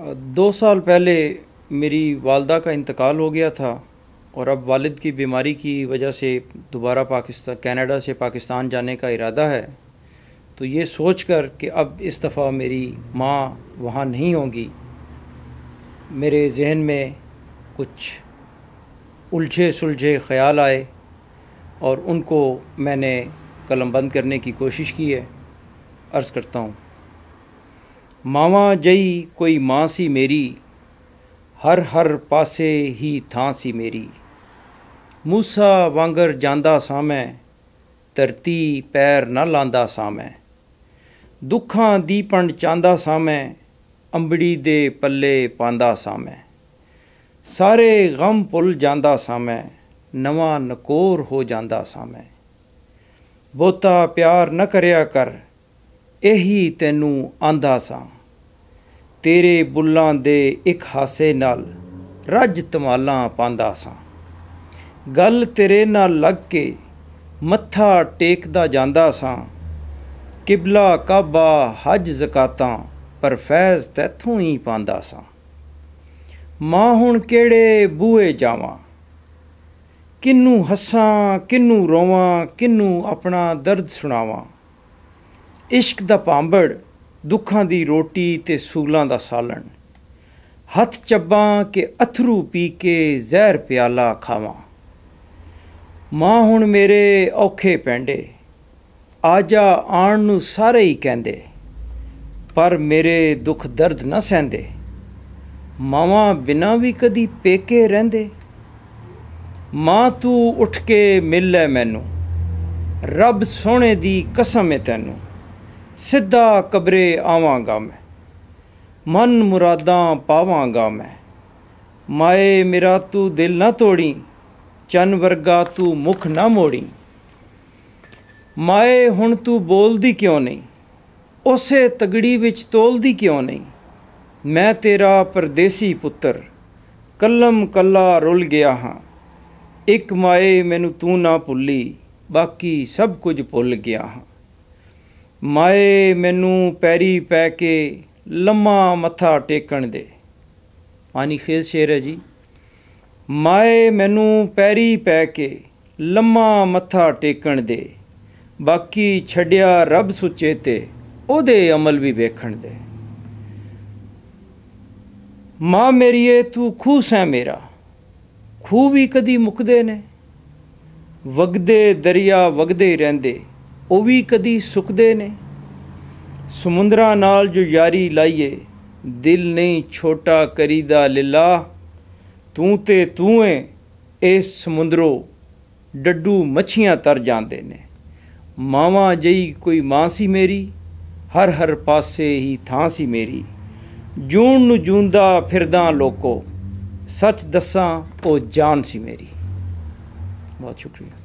दो साल पहले मेरी वालदा का इंतकाल हो गया था और अब वालिद की बीमारी की वजह से दोबारा पाकिस्तान कनाडा से पाकिस्तान जाने का इरादा है तो ये सोच कर कि अब इस दफ़ा मेरी माँ वहाँ नहीं होगी मेरे जहन में कुछ उलझे सुलझे ख्याल आए और उनको मैंने कलम बंद करने की कोशिश की है अर्ज़ करता हूँ ਮਾਵਾ ਜਈ ਕੋਈ ਮਾਂ ਸੀ ਮੇਰੀ ਹਰ ਹਰ ਪਾਸੇ ਹੀ ਥਾਂ ਸੀ ਮੇਰੀ ਮੂਸਾ ਵਾਂਗਰ ਜਾਂਦਾ ਸਾਂ ਮੈਂ ਧਰਤੀ ਪੈਰ ਨਾ ਲਾਂਦਾ ਸਾਂ ਮੈਂ ਦੁੱਖਾਂ ਦੀ ਪੰਡ ਚਾਂਦਾ ਸਾਂ ਮੈਂ ਅੰਬੜੀ ਦੇ ਪੱਲੇ ਪਾਂਦਾ ਸਾਂ ਮੈਂ ਸਾਰੇ ਗਮ ਪੁੱਲ ਜਾਂਦਾ ਸਾਂ ਮੈਂ ਨਵਾਂ ਨਕੋਰ ਹੋ ਜਾਂਦਾ ਸਾਂ ਮੈਂ ਪਿਆਰ ਨਾ ਕਰਿਆ ਕਰ ਇਹੀ ਤੈਨੂੰ ਆਂਦਾ ਸਾਂ ਤੇਰੇ ਬੁੱਲਾਂ ਦੇ ਇੱਕ ਹਾਸੇ ਨਾਲ ਰੱਜ ਤਮਾਲਾਂ ਪਾਂਦਾ ਸਾਂ ਗੱਲ ਤੇਰੇ ਨਾਲ ਲੱਗ ਕੇ ਮੱਥਾ ਟੇਕਦਾ ਜਾਂਦਾ ਸਾਂ ਕਿਬਲਾ ਕਾਬਾ ਹਜ ਜ਼ਕਾਤਾਂ ਪਰ ਫੈਜ਼ ਤੈਥੋਂ ਹੀ ਪਾਂਦਾ ਸਾਂ ਮਾਂ ਹੁਣ ਕਿਹੜੇ ਬੂਏ ਜਾਵਾਂ ਕਿੰਨੂੰ ਹੱਸਾਂ ਕਿੰਨੂੰ ਰੋਵਾਂ ਕਿੰਨੂੰ ਆਪਣਾ ਦਰਦ ਸੁਣਾਵਾਂ ਇਸ਼ਕ ਦਾ ਪਾਂਬੜ ਦੁੱਖਾਂ ਦੀ ਰੋਟੀ ਤੇ ਸੂਲਾਂ ਦਾ ਸਾਲਣ ਹੱਥ ਚੱਬਾਂ ਕਿ ਅਥਰੂ ਪੀ ਕੇ ਜ਼ਹਿਰ ਪਿਆਲਾ ਖਾਵਾਂ ਮਾਂ ਹੁਣ ਮੇਰੇ ਔਖੇ ਪੈਂਡੇ ਆਜਾ ਆਣ ਨੂੰ ਸਾਰੇ ਹੀ ਕਹਿੰਦੇ ਪਰ ਮੇਰੇ ਦੁੱਖ ਦਰਦ ਨਾ ਸਹਿੰਦੇ ਮਾਵਾਂ ਬਿਨਾ ਵੀ ਕਦੀ ਪੇਕੇ ਰਹਿੰਦੇ ਮਾਂ ਤੂੰ ਉੱਠ ਕੇ ਮਿਲ ਲੈ ਮੈਨੂੰ ਰੱਬ ਸੋਹਣੇ ਦੀ ਕਸਮ ਹੈ ਤੈਨੂੰ ਸਿੱਧਾ ਕਬਰੇ ਆਵਾਂਗਾ ਮੈਂ ਮਨ ਮੁਰਾਦਾਂ ਪਾਵਾਂਗਾ ਮੈਂ ਮਾਏ ਮੇਰਾ ਤੂੰ ਦਿਲ ਨਾ ਤੋੜੀ ਚੰਨ ਵਰਗਾ ਤੂੰ ਮੁਖ ਨਾ ਮੋੜੀ ਮਾਏ ਹੁਣ ਤੂੰ ਬੋਲਦੀ ਕਿਉਂ ਨਹੀਂ ਉਸੇ ਤਗੜੀ ਵਿੱਚ ਤੋਲਦੀ ਕਿਉਂ ਨਹੀਂ ਮੈਂ ਤੇਰਾ ਪਰਦੇਸੀ ਪੁੱਤਰ ਕਲਮ ਕੱਲਾ ਰੁੱਲ ਗਿਆ ਹਾਂ ਇੱਕ ਮਾਏ ਮੈਨੂੰ ਤੂੰ ਨਾ ਭੁੱਲੀ ਬਾਕੀ ਸਭ ਕੁਝ ਭੁੱਲ ਗਿਆ ਹਾਂ ਮਾਏ ਮੈਨੂੰ ਪੈਰੀ ਪੈ ਕੇ ਲੰਮਾ ਮੱਥਾ ਟੇਕਣ ਦੇ ਆਨੀ ਖੇਸ ਸ਼ੇਰ ਹੈ ਜੀ ਮਾਏ ਮੈਨੂੰ ਪੈਰੀ ਪੈ ਕੇ ਲੰਮਾ ਮੱਥਾ ਟੇਕਣ ਦੇ ਬਾਕੀ ਛੱਡਿਆ ਰੱਬ ਸੁਚੇ ਤੇ ਉਹਦੇ ਅਮਲ ਵੀ ਵੇਖਣ ਦੇ ਮਾਂ ਮੇਰੀਏ ਤੂੰ ਖੂਸ ਹੈ ਮੇਰਾ ਖੂ ਵੀ ਕਦੀ ਮੁਕਦੇ ਨੇ ਵਗਦੇ ਦਰਿਆ ਵਗਦੇ ਰਹਿੰਦੇ ਉਹ ਵੀ ਕਦੀ ਸੁੱਕਦੇ ਨੇ ਸਮੁੰਦਰਾਂ ਨਾਲ ਜੋ ਯਾਰੀ ਲਾਈਏ ਦਿਲ ਨਹੀਂ ਛੋਟਾ ਕਰੀਦਾ ਲਿਲਾ ਤੂੰ ਤੇ ਤੂੰ ਐ ਇਸ ਸਮੁੰਦਰੋ ਡੱਡੂ ਮੱਛੀਆਂ ਤਰ ਜਾਂਦੇ ਨੇ ਮਾਵਾ ਜਈ ਕੋਈ ਮਾਂ ਸੀ ਮੇਰੀ ਹਰ ਹਰ ਪਾਸੇ ਹੀ ਥਾਂ ਸੀ ਮੇਰੀ ਜੂਣ ਨੂੰ ਜੂੰਦਾ ਫਿਰਦਾ ਲੋਕੋ ਸੱਚ ਦੱਸਾਂ ਉਹ ਜਾਨ ਸੀ ਮੇਰੀ ਬਹੁਤ ਸ਼ੁਕਰੀਆ